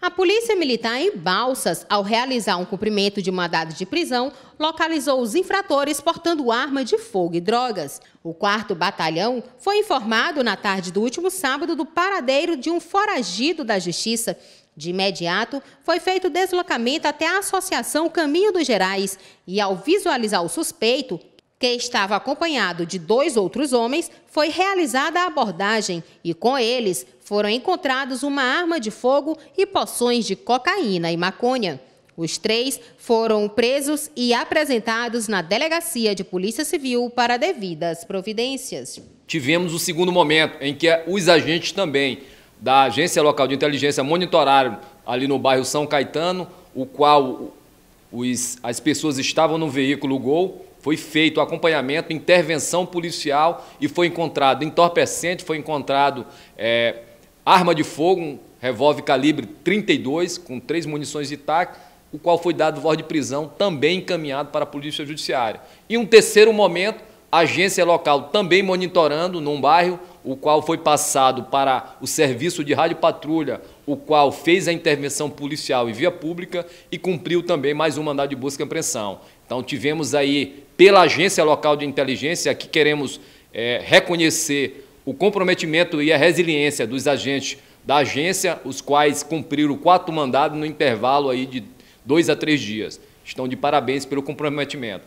A Polícia Militar em Balsas, ao realizar um cumprimento de mandado de prisão, localizou os infratores portando arma de fogo e drogas. O quarto batalhão foi informado na tarde do último sábado do paradeiro de um foragido da Justiça. De imediato, foi feito deslocamento até a Associação Caminho dos Gerais e, ao visualizar o suspeito, que estava acompanhado de dois outros homens, foi realizada a abordagem e com eles foram encontrados uma arma de fogo e poções de cocaína e maconha. Os três foram presos e apresentados na Delegacia de Polícia Civil para devidas providências. Tivemos o segundo momento em que os agentes também da Agência Local de Inteligência monitoraram ali no bairro São Caetano, o qual os, as pessoas estavam no veículo Gol, foi feito acompanhamento, intervenção policial e foi encontrado entorpecente, foi encontrado é, arma de fogo, um revólver calibre 32 com três munições de tac, o qual foi dado voz de prisão, também encaminhado para a polícia judiciária. E um terceiro momento, a agência local também monitorando num bairro, o qual foi passado para o serviço de rádio patrulha, o qual fez a intervenção policial e via pública e cumpriu também mais um mandado de busca e apreensão. Então, tivemos aí, pela Agência Local de Inteligência, que queremos é, reconhecer o comprometimento e a resiliência dos agentes da agência, os quais cumpriram quatro mandados no intervalo aí de dois a três dias. Estão de parabéns pelo comprometimento.